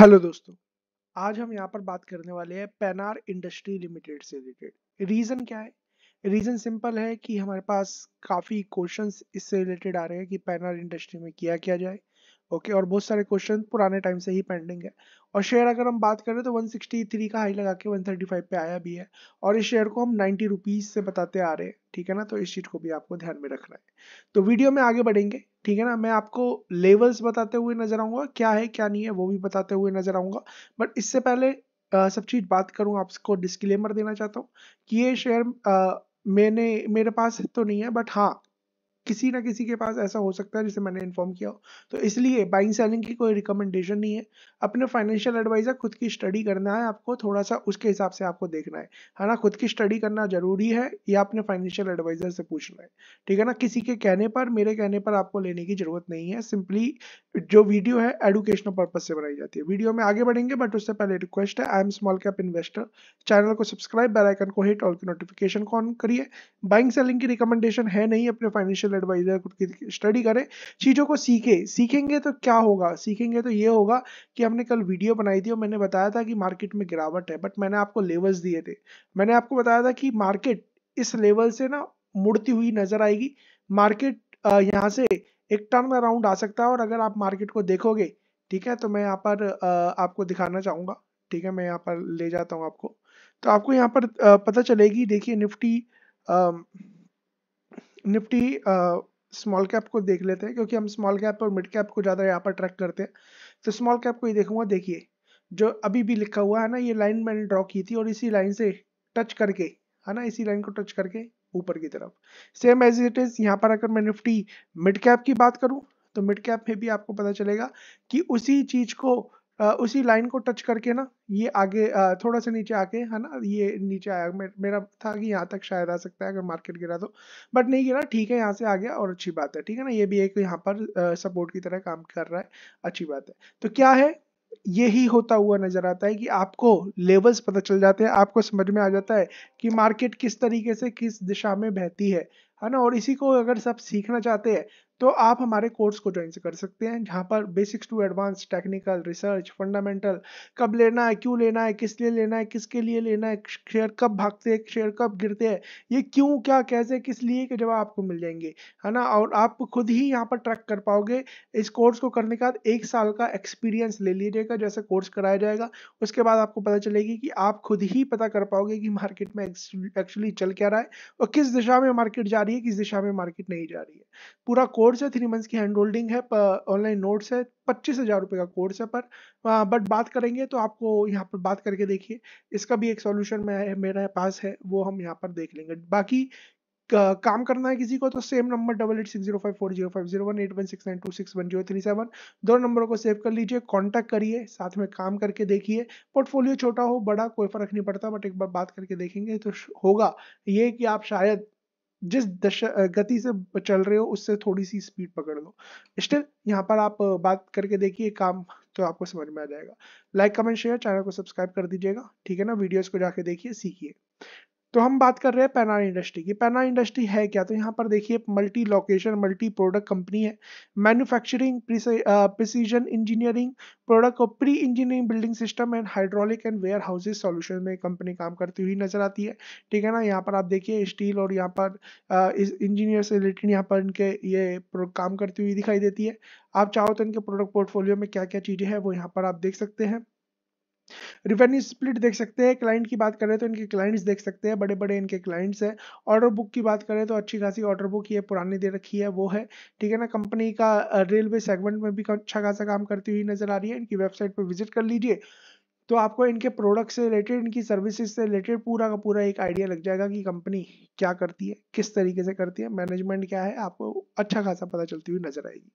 hello दोस्तों आज हम यहाँ पर बात करने वाले हैं पेनार इंडस्ट्री लिमिटेड से रिलेटेड रीज़न क्या है रीज़न सिंपल है कि हमारे पास काफ़ी क्वेश्चंस इससे रिलेटेड आ रहे हैं कि पेनार इंडस्ट्री में क्या किया जाए ओके और बहुत सारे क्वेश्चन पुराने टाइम से ही पेंडिंग है और शेयर अगर हम बात करें तो 163 का हाई लगा के 135 पे आया भी है और इस शेयर को हम नाइन्टी रुपीज़ से बताते आ रहे हैं ठीक है ना तो इस चीज़ को भी आपको ध्यान में रखना है तो वीडियो में आगे बढ़ेंगे ठीक है ना मैं आपको लेवल्स बताते हुए नजर आऊंगा क्या है क्या नहीं है वो भी बताते हुए नजर आऊंगा बट इससे पहले आ, सब चीज़ बात करूँ आपको डिस्कलेमर देना चाहता हूँ कि ये शेयर मैंने मेरे पास तो नहीं है बट हाँ किसी ना किसी के पास ऐसा हो सकता है जिसे मैंने इन्फॉर्म किया हो तो इसलिए बाइंग सेलिंग की कोई रिकमेंडेशन नहीं है अपने फाइनेंशियल एडवाइज़र खुद की स्टडी करना है आपको थोड़ा सा उसके हिसाब से आपको देखना है है ना खुद की स्टडी करना ज़रूरी है या अपने फाइनेंशियल एडवाइज़र से पूछना है ठीक है ना किसी के कहने पर मेरे कहने पर आपको लेने की ज़रूरत नहीं है सिंपली जो वीडियो है एडुकेशनल पर्पज़ से बनाई जाती है वीडियो में आगे बढ़ेंगे बट उससे पहले रिक्वेस्ट है I am small cap investor channel को सब्सक्राइब बेलाइकन को हिट ऑल की नोटिफिकेशन को ऑन करिए बाइंग सेलिंग की रिकमेंडेशन है नहीं अपने फाइनेंशियल एडवाइजर खुद स्टडी करें चीज़ों को सीखे सीखेंगे तो क्या होगा सीखेंगे तो ये होगा कि हमने कल वीडियो बनाई थी और मैंने बताया था कि मार्केट में गिरावट है बट मैंने आपको लेवल्स दिए थे मैंने आपको बताया था कि मार्केट इस लेवल से ना मुड़ती हुई नजर आएगी मार्केट यहाँ से एक टर्न अराउंड आ सकता है और अगर आप मार्केट को देखोगे ठीक है तो मैं यहाँ पर आपको दिखाना चाहूँगा ठीक है मैं यहाँ पर ले जाता हूँ आपको तो आपको यहाँ पर पता चलेगी देखिए निफ्टी निफ्टी स्मॉल कैप को देख लेते हैं क्योंकि हम स्मॉल कैप और मिड कैप को ज़्यादा यहाँ पर ट्रैक करते हैं तो स्मॉल कैप को ये देखूंगा देखिए जो अभी भी लिखा हुआ है ना ये लाइन मैंने ड्रॉ की थी और इसी लाइन से टच करके है ना इसी लाइन को टच करके ऊपर की तरफ सेम एज इट इज़ यहाँ पर अगर मैं निफ्टी मिड कैप की बात करूँ तो मिड कैप में भी आपको पता चलेगा कि उसी चीज़ को उसी लाइन को टच करके ना ये आगे थोड़ा सा नीचे आके है ना ये नीचे आया मेरा था कि यहाँ तक शायद आ सकता है अगर मार्केट गिरा तो बट नहीं गिरा ठीक है यहाँ से आ गया और अच्छी बात है ठीक है ना ये भी एक यहाँ पर सपोर्ट की तरह काम कर रहा है अच्छी बात है तो क्या है यही होता हुआ नजर आता है कि आपको लेवल्स पता चल जाते हैं आपको समझ में आ जाता है कि मार्केट किस तरीके से किस दिशा में बहती है है ना और इसी को अगर सब सीखना चाहते हैं तो आप हमारे कोर्स को ज्वाइन कर सकते हैं जहाँ पर basics to advance technical research fundamental कब लेना है क्यों लेना है किस लिए लेना है किसके लिए लेना है शेयर कब भागते हैं शेयर कब गिरते हैं ये क्यों क्या कैसे किस लिए के जवाब आपको मिल जाएंगे है ना और आप खुद ही यहाँ पर ट्रैक कर पाओगे इस कोर्स को करने के बाद एक साल का एक्सपीरियंस ले लीजिएगा जैसे कोर्स कराया जाएगा उसके बाद आपको पता चलेगी कि आप खुद ही पता कर पाओगे कि मार्केट में एक्चुअली चल क्या रहा है और किस दिशा में मार्केट जा रही है किस दिशा में मार्केट नहीं जा रही है पूरा कोर्स कोर्स है थ्री मंथ्स की हैंड होल्डिंग है ऑनलाइन नोट्स है पच्चीस हज़ार रुपये का कोर्स है पर बट हाँ, बात करेंगे तो आपको यहाँ पर बात करके देखिए इसका भी एक सॉल्यूशन मैं मेरे पास है वो हम यहाँ पर देख लेंगे बाकी का, काम करना है किसी को तो same number double eight six zero five four zero five zero one eight one six nine two six one zero three seven दो नंबरों को सेव कर लीजिए कांटेक्ट करिए साथ में काम करके देखिए पोर्टफोलियो छोटा हो बड़ा कोई फर्क नहीं पड़ता बट एक बार बात करके देखेंगे तो होगा ये कि आप शायद जिस दशा गति से चल रहे हो उससे थोड़ी सी स्पीड पकड़ लो स्टिल यहाँ पर आप बात करके देखिए काम तो आपको समझ में आ जाएगा लाइक कमेंट शेयर चैनल को सब्सक्राइब कर दीजिएगा ठीक है ना वीडियोस को जाके देखिए सीखिए तो हम बात कर रहे हैं पैना इंडस्ट्री की पैना इंडस्ट्री है क्या तो यहाँ पर देखिए multi location multi product company है मैन्युफैक्चरिंग प्रिसीजन इंजीनियरिंग प्रोडक्ट और pre engineering building system and hydraulic and warehouses solution में कंपनी काम करती हुई नजर आती है ठीक है ना यहाँ पर आप देखिए स्टील और यहाँ पर इंजीनियर से रिलेटेड यहाँ पर इनके ये काम करती हुई दिखाई देती है आप चाहो तो इनके प्रोडक्ट पोर्टफोलियो में क्या क्या चीज़ें हैं वो यहाँ पर आप देख सकते हैं रिवेन्यू स्प्लिट देख सकते हैं क्लाइंट की बात करें तो इनके क्लाइंट्स देख सकते हैं बड़े बड़े इनके क्लाइंट्स हैं ऑर्डर बुक की बात करें तो अच्छी खासी ऑर्डर बुक ये पुरानी दे रखी है वो है ठीक है ना कंपनी का रेलवे सेगमेंट में भी अच्छा खासा काम करती हुई नजर आ रही है इनकी वेबसाइट पर विजिट कर लीजिए तो आपको इनके प्रोडक्ट से रिलेटेड इनकी सर्विसेज से रिलेटेड पूरा का पूरा एक आइडिया लग जाएगा कि कंपनी क्या करती है किस तरीके से करती है मैनेजमेंट क्या है आपको अच्छा खासा पता चलती हुई नजर आएगी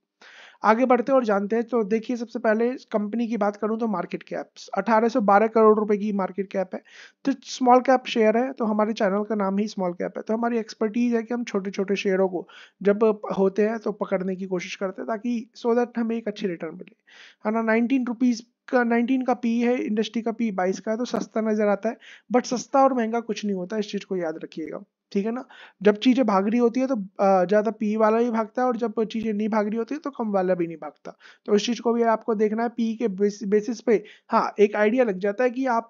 आगे बढ़ते हैं और जानते हैं तो देखिए सबसे पहले कंपनी की बात करूं तो मार्केट कैप 1812 करोड़ रुपए की मार्केट कैप है तो स्मॉल कैप शेयर है तो हमारे चैनल का नाम ही स्मॉल कैप है तो हमारी एक्सपर्टीज है कि हम छोटे छोटे शेयरों को जब होते हैं तो पकड़ने की कोशिश करते हैं ताकि सो दैट हमें एक अच्छी रिटर्न मिले है ना नाइनटीन रुपीज़ नाइनटीन का पी है इंडस्ट्री का पी बाईस का है तो सस्ता नजर आता है बट सस्ता और महंगा कुछ नहीं होता इस चीज को याद रखिएगा ठीक है ना जब चीजें भाग रही होती है तो ज्यादा पी वाला भी भागता है और जब चीजें नहीं भाग रही होती है तो कम वाला भी नहीं भागता तो इस चीज को भी आपको देखना है पी के बेसिस पे हाँ एक आइडिया लग जाता है कि आप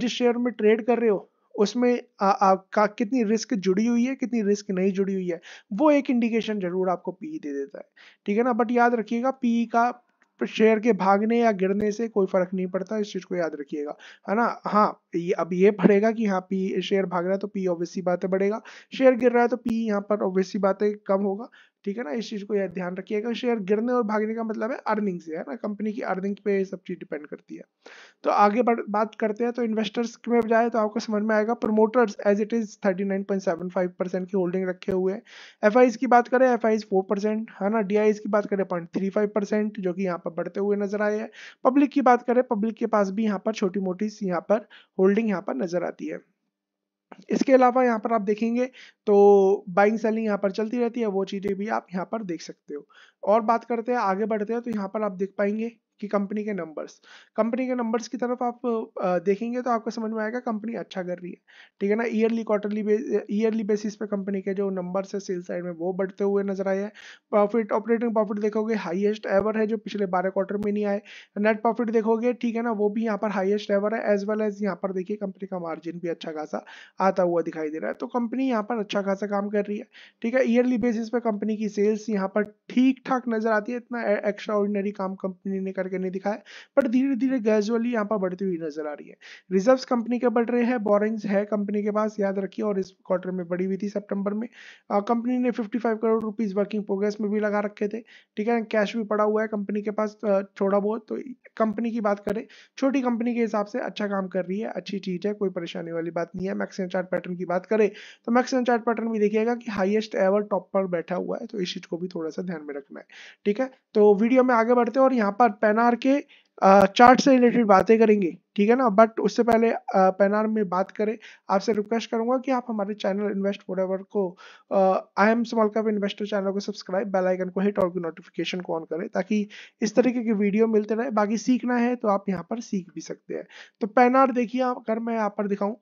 जिस शेयर में ट्रेड कर रहे हो उसमें आपका कितनी रिस्क जुड़ी हुई है कितनी रिस्क नहीं जुड़ी हुई है वो एक इंडिकेशन जरूर आपको पी दे देता है ठीक है ना बट याद रखिएगा पी का पर शेयर के भागने या गिरने से कोई फर्क नहीं पड़ता इस चीज को याद रखिएगा है ना हाँ ये अब ये पड़ेगा कि हाँ पी शेयर भाग रहा है तो पी ऑब्वियसली बातें बढ़ेगा शेयर गिर रहा है तो पी यहाँ पर ऑब्वियसली बातें कम होगा ठीक है ना इस चीज को यार ध्यान रखिएगा शेयर गिरने और भागने का मतलब है अर्निंग से है ना कंपनी की अर्निंग पे सब चीज डिपेंड करती है तो आगे बात करते हैं तो इन्वेस्टर्स में जाए तो आपको समझ में आएगा promoters as it is five percent की होल्डिंग रखे हुए एफ आई की बात करें एफ आई फोर परसेंट है ना डी की बात करें पॉइंट परसेंट जो कि यहाँ पर बढ़ते हुए नजर आए हैं पब्लिक की बात करें पब्लिक के पास भी यहाँ पर छोटी मोटी यहाँ पर होल्डिंग यहाँ पर नजर आती है इसके अलावा यहाँ पर आप देखेंगे तो बाइंग सेलिंग यहाँ पर चलती रहती है वो चीज़ें भी आप यहाँ पर देख सकते हो और बात करते हैं आगे बढ़ते हैं तो यहाँ पर आप देख पाएंगे कि कंपनी के नंबर्स कंपनी के नंबर्स की तरफ आप देखेंगे तो आपको समझ में आएगा कंपनी अच्छा कर रही है ठीक है ना ईयरली क्वार्टरली ईयरली बेसिस पे कंपनी के जो नंबर्स है सेल साइड में वो बढ़ते हुए नजर आए हैं प्रॉफिट ऑपरेटिंग प्रॉफिट देखोगे हाईएस्ट एवर है जो पिछले बारह क्वार्टर में नहीं आए नेट प्रॉफिट देखोगे ठीक है ना वो भी यहाँ पर हाइएस्ट एवर है एज वेल एज यहाँ पर देखिए कंपनी का मार्जिन भी अच्छा खासा आता हुआ दिखाई दे रहा है तो कंपनी यहाँ पर अच्छा खासा काम कर रही है ठीक है ईयरली बेसिस पे कंपनी की सेल्स यहाँ पर ठीक ठाक नजर आती है इतना एक्स्ट्रा e-, काम कंपनी ने कर करके नहीं दिखाया बट धीरे धीरे ग्रेजुअली यहाँ पर बढ़ती हुई नजर आ रही है रिजर्व कंपनी के बढ़ रहे हैं बोरिंग्स है कंपनी के पास याद रखिए और इस क्वार्टर में बढ़ी हुई थी सेप्टेम्बर में कंपनी ने fifty crore rupees working progress में भी लगा रखे थे ठीक है कैश भी पड़ा हुआ है कंपनी के पास थोड़ा बहुत तो कंपनी की बात करें छोटी कंपनी के हिसाब से अच्छा काम कर रही है अच्छी चीज है कोई परेशानी वाली बात नहीं है मैक्सिमम चार्ट पैटर्न की बात करें तो मैक्सिमम चार्ट पैटर्न भी देखिएगा कि हाईएस्ट एवर टॉप पर बैठा हुआ है तो इस चीज को भी थोड़ा सा ध्यान में रखना है ठीक है तो वीडियो में आगे बढ़ते हैं और यहाँ पर पैन पैनार के चार्ट से रिलेटेड बातें करेंगे ठीक है ना बट उससे पहले पैनार में बात करें आपसे रिक्वेस्ट करूंगा कि आप हमारे चैनल इन्वेस्ट वोडेवर को I am small cap investor channel को सब्सक्राइब बेल आइकन को हिट और नोटिफिकेशन को ऑन करें ताकि इस तरीके की वीडियो मिलते रहे बाकी सीखना है तो आप यहाँ पर सीख भी सकते हैं तो पैनार देखिए अगर मैं यहाँ पर दिखाऊँ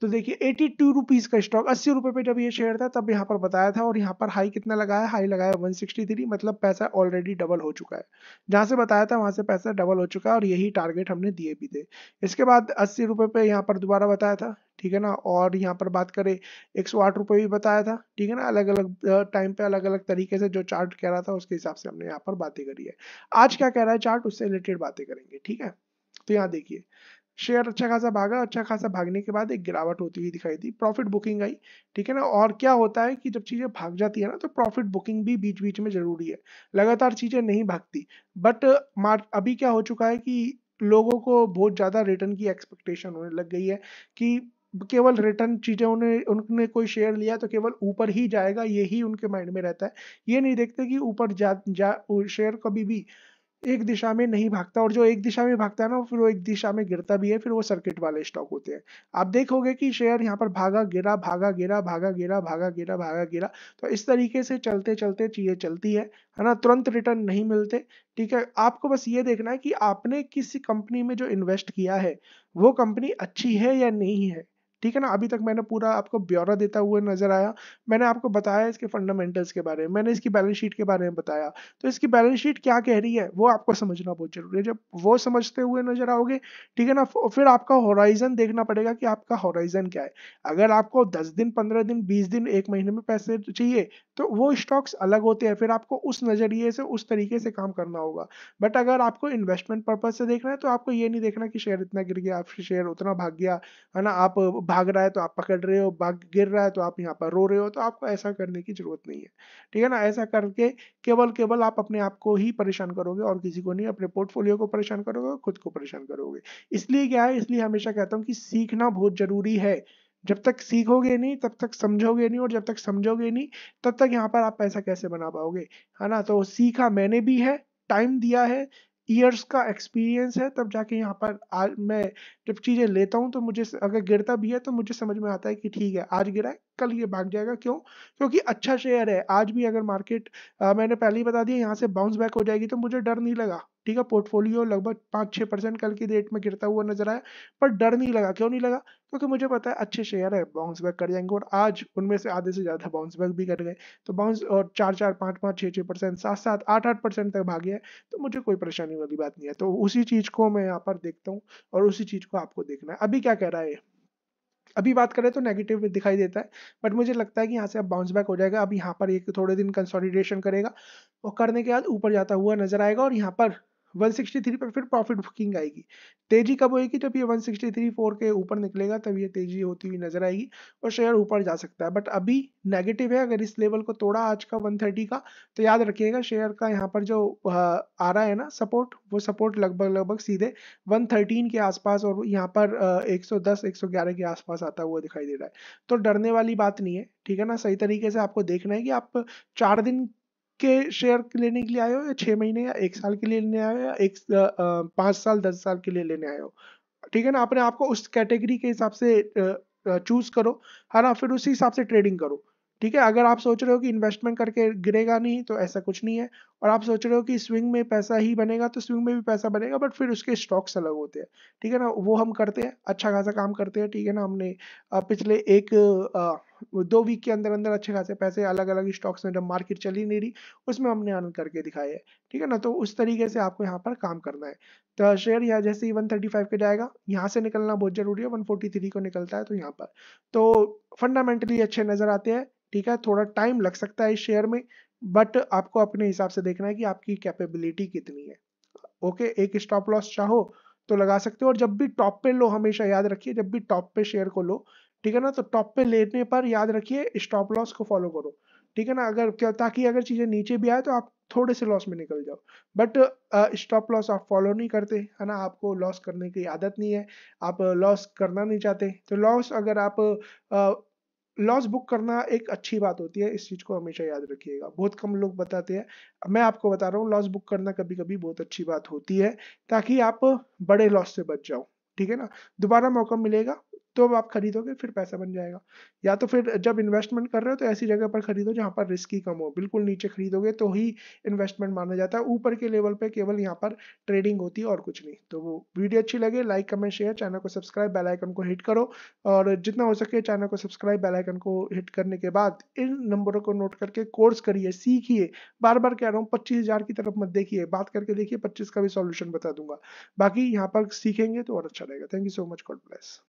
तो देखिए एटी टू रुपीज़ का स्टॉक अस्सी रुपये पे जब ये शेयर था तब यहाँ पर बताया था और यहाँ पर हाई कितना लगाया हाई लगाया 163 मतलब पैसा ऑलरेडी डबल हो चुका है जहाँ से बताया था वहाँ से पैसा डबल हो चुका है और यही टारगेट हमने दिए भी थे इसके बाद अस्सी रुपये पे यहाँ पर दोबारा बताया था ठीक है ना और यहाँ पर बात करें एक सौ आठ भी बताया था ठीक है ना अलग अलग टाइम पे अलग अलग तरीके से जो चार्ट कह रहा था उसके हिसाब से हमने यहाँ पर बातें करी है आज क्या कह रहा है चार्ट उससे रिलेटेड बातें करेंगे ठीक है तो यहाँ देखिए शेयर अच्छा खासा भागा अच्छा खासा भागने के बाद एक गिरावट होती हुई दिखाई दी प्रॉफिट बुकिंग आई ठीक है ना और क्या होता है कि जब चीज़ें भाग जाती है ना तो प्रॉफिट बुकिंग भी बीच बीच में ज़रूरी है लगातार चीज़ें नहीं भागती बट अभी क्या हो चुका है कि लोगों को बहुत ज़्यादा रिटर्न की एक्सपेक्टेशन होने लग गई है कि केवल रिटर्न चीज़ें उन्हें उनने कोई शेयर लिया तो केवल ऊपर ही जाएगा यही उनके माइंड में रहता है ये नहीं देखते कि ऊपर जा, जा शेयर कभी भी एक दिशा में नहीं भागता और जो एक दिशा में भागता है ना फिर वो एक दिशा में गिरता भी है फिर वो सर्किट वाले स्टॉक होते हैं आप देखोगे कि शेयर यहाँ पर भागा गिरा भागा गिरा भागा गिरा भागा गिरा भागा गिरा तो इस तरीके से चलते चलते चीजें चलती है है ना तुरंत रिटर्न नहीं मिलते ठीक है आपको बस ये देखना है कि आपने किसी कंपनी में जो इन्वेस्ट किया है वो कंपनी अच्छी है या नहीं है ठीक है ना अभी तक मैंने पूरा आपको ब्यौरा देता हुआ नजर आया मैंने आपको बताया इसके फंडामेंटल्स के बारे में मैंने इसकी बैलेंस शीट के बारे में बताया तो इसकी बैलेंस शीट क्या कह रही है वो आपको समझना बहुत जरूरी है जब वो समझते हुए नजर आओगे ठीक है ना फिर आपका होराइजन देखना पड़ेगा कि आपका होराइजन क्या है अगर आपको दस दिन पंद्रह दिन बीस दिन एक महीने में पैसे चाहिए तो वो स्टॉक्स अलग होते हैं फिर आपको उस नज़रिए से उस तरीके से काम करना होगा बट अगर आपको इन्वेस्टमेंट पर्पज से देखना है तो आपको ये नहीं देखना कि शेयर इतना गिर गया शेयर उतना भाग गया है ना आप भाग रहा है तो आप पकड़ रहे हो भाग गिर रहा है तो आप यहाँ पर रो रहे हो तो आपको ऐसा करने की जरूरत नहीं है ठीक है ना ऐसा करके केवल केवल आप अपने आप को ही परेशान करोगे और किसी को नहीं अपने पोर्टफोलियो को परेशान करोगे खुद को परेशान करोगे इसलिए क्या है इसलिए हमेशा कहता हूँ कि सीखना बहुत जरूरी है जब तक सीखोगे नहीं तब तक समझोगे नहीं और जब तक समझोगे नहीं तब तक यहाँ पर आप पैसा कैसे बना पाओगे है ना तो सीखा मैंने भी है टाइम दिया है ईयर्स का एक्सपीरियंस है तब जाके यहाँ पर आ, मैं जब चीज़ें लेता हूँ तो मुझे अगर गिरता भी है तो मुझे समझ में आता है कि ठीक है आज गिरा है कल ये भाग जाएगा क्यों क्योंकि अच्छा शेयर है आज भी अगर मार्केट आ, मैंने पहले ही बता दिया यहाँ से बाउंस बैक हो जाएगी तो मुझे डर नहीं लगा ठीक है पोर्टफोलियो लगभग पाँच छः परसेंट कल की डेट में गिरता हुआ नजर आया पर डर नहीं लगा क्यों नहीं लगा क्योंकि मुझे पता है अच्छे शेयर है बाउंस बैक कर जाएंगे और आज उनमें से आधे से ज़्यादा बाउंस बैक भी कर गए तो बाउंस और चार चार पाँच पाँच छः छः परसेंट सात सात आठ आठ परसेंट तक भागे है तो मुझे कोई परेशानी वाली बात नहीं है तो उसी चीज़ को मैं यहाँ पर देखता हूँ और उसी चीज़ को आपको देखना है अभी क्या कह रहा है अभी बात करें तो नेगेटिव दिखाई देता है बट मुझे लगता है कि यहाँ से अब बाउंस बैक हो जाएगा अब यहाँ पर एक थोड़े दिन कंसोलिडेशन करेगा और करने के बाद ऊपर जाता हुआ नजर आएगा और यहाँ पर 163 पर फिर प्रॉफिट बुकिंग आएगी तेजी कब होगी जब ये 163 फोर के ऊपर निकलेगा तब ये तेजी होती हुई नजर आएगी और शेयर ऊपर जा सकता है बट अभी नेगेटिव है अगर इस लेवल को तोड़ा आज का वन का तो याद रखिएगा शेयर का यहाँ पर जो आ रहा है ना सपोर्ट वो सपोर्ट लगभग लगभग सीधे वन के आसपास और यहाँ पर एक सौ के आसपास आता हुआ दिखाई दे रहा है तो डरने वाली बात नहीं है ठीक है ना सही तरीके से आपको देखना है कि आप चार दिन के शेयर लेने के लिए आए हो या छह महीने या एक साल के लिए लेने आए हो या एक पांच साल दस साल के लिए लेने आए हो ठीक है ना अपने आपको उस कैटेगरी के हिसाब से चूज करो है ना फिर उसी हिसाब से ट्रेडिंग करो ठीक है अगर आप सोच रहे हो कि इन्वेस्टमेंट करके गिरेगा नहीं तो ऐसा कुछ नहीं है और आप सोच रहे हो कि स्विंग में पैसा ही बनेगा तो स्विंग में भी पैसा बनेगा बट फिर उसके स्टॉक्स अलग होते हैं ठीक है ना वो हम करते हैं अच्छा खासा काम करते हैं ठीक है ना हमने पिछले एक दो वीक के अंदर अंदर अच्छे खासे पैसे अलग अलग स्टॉक्स में जब मार्केट चली नहीं रही उसमें हमने अर्न करके दिखाए है ठीक है ना तो उस तरीके से आपको यहाँ पर काम करना है तो शेयर यहाँ जैसे ही वन के जाएगा यहाँ से निकलना बहुत ज़रूरी है वन को निकलता है तो यहाँ पर तो फंडामेंटली अच्छे नज़र आते हैं ठीक है थोड़ा टाइम लग सकता है इस शेयर में बट आपको अपने हिसाब से देखना है कि आपकी कैपेबिलिटी कितनी है ओके okay, एक स्टॉप लॉस चाहो तो लगा सकते हो और जब भी टॉप पे लो हमेशा याद रखिए जब भी टॉप पे शेयर को लो ठीक है ना तो टॉप पे लेने पर याद रखिए स्टॉप लॉस को फॉलो करो ठीक है ना अगर क्या ताकि अगर चीज़ें नीचे भी आए तो आप थोड़े से लॉस में निकल जाओ बट स्टॉप लॉस आप फॉलो नहीं करते है ना आपको लॉस करने की आदत नहीं है आप लॉस करना नहीं चाहते तो लॉस अगर आप लॉस बुक करना एक अच्छी बात होती है इस चीज़ को हमेशा याद रखिएगा बहुत कम लोग बताते हैं मैं आपको बता रहा हूँ लॉस बुक करना कभी कभी बहुत अच्छी बात होती है ताकि आप बड़े लॉस से बच जाओ ठीक है ना दोबारा मौका मिलेगा तो अब आप खरीदोगे फिर पैसा बन जाएगा या तो फिर जब इन्वेस्टमेंट कर रहे हो तो ऐसी जगह पर खरीदो जहाँ पर रिस्क ही कम हो बिल्कुल नीचे खरीदोगे तो ही इन्वेस्टमेंट माना जाता है ऊपर के लेवल पे केवल यहाँ पर ट्रेडिंग होती है और कुछ नहीं तो वो वीडियो अच्छी लगे लाइक कमेंट शेयर चैनल को सब्सक्राइब बेलाइकन को हिट करो और जितना हो सके चैनल को सब्सक्राइब बेलाइकन को हिट करने के बाद इन नंबरों को नोट करके कोर्स करिए सीखिए बार बार कह रहा हूँ पच्चीस हजार की तरफ मत देखिए बात करके देखिए पच्चीस का भी सोल्यूशन बता दूंगा बाकी यहाँ पर सीखेंगे तो और अच्छा रहेगा thank you so much God bless